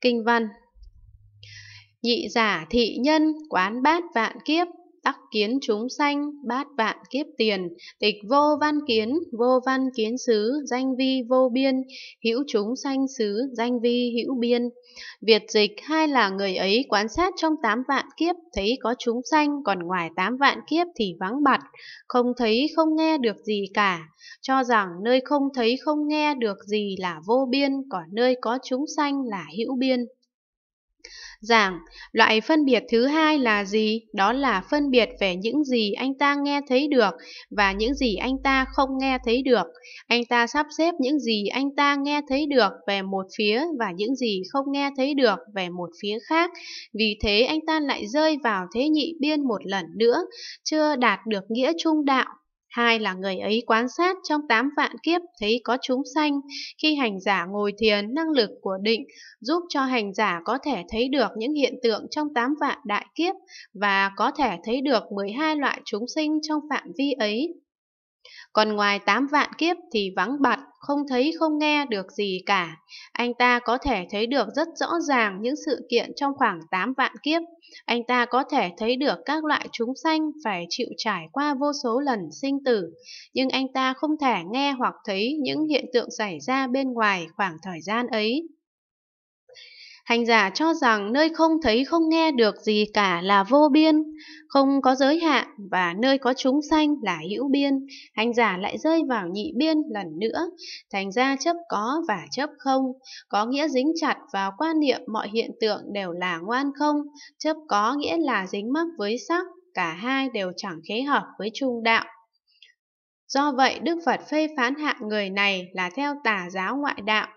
Kinh văn Nhị giả thị nhân quán bát vạn kiếp tắc kiến chúng sanh, bát vạn kiếp tiền, tịch vô văn kiến, vô văn kiến xứ, danh vi vô biên, hữu chúng sanh xứ, danh vi hữu biên. Việt dịch hai là người ấy quan sát trong tám vạn kiếp, thấy có chúng sanh, còn ngoài tám vạn kiếp thì vắng bặt, không thấy không nghe được gì cả, cho rằng nơi không thấy không nghe được gì là vô biên, còn nơi có chúng sanh là hữu biên. Giảng, loại phân biệt thứ hai là gì? Đó là phân biệt về những gì anh ta nghe thấy được và những gì anh ta không nghe thấy được. Anh ta sắp xếp những gì anh ta nghe thấy được về một phía và những gì không nghe thấy được về một phía khác. Vì thế anh ta lại rơi vào thế nhị biên một lần nữa, chưa đạt được nghĩa trung đạo Hai là người ấy quan sát trong tám vạn kiếp thấy có chúng sanh, khi hành giả ngồi thiền năng lực của định giúp cho hành giả có thể thấy được những hiện tượng trong tám vạn đại kiếp và có thể thấy được 12 loại chúng sinh trong phạm vi ấy. Còn ngoài tám vạn kiếp thì vắng bặt, không thấy không nghe được gì cả. Anh ta có thể thấy được rất rõ ràng những sự kiện trong khoảng tám vạn kiếp. Anh ta có thể thấy được các loại chúng sanh phải chịu trải qua vô số lần sinh tử. Nhưng anh ta không thể nghe hoặc thấy những hiện tượng xảy ra bên ngoài khoảng thời gian ấy. Hành giả cho rằng nơi không thấy không nghe được gì cả là vô biên, không có giới hạn và nơi có chúng sanh là hữu biên. Hành giả lại rơi vào nhị biên lần nữa, thành ra chấp có và chấp không, có nghĩa dính chặt vào quan niệm mọi hiện tượng đều là ngoan không, chấp có nghĩa là dính mắc với sắc, cả hai đều chẳng khế hợp với trung đạo. Do vậy, Đức Phật phê phán hạ người này là theo tà giáo ngoại đạo,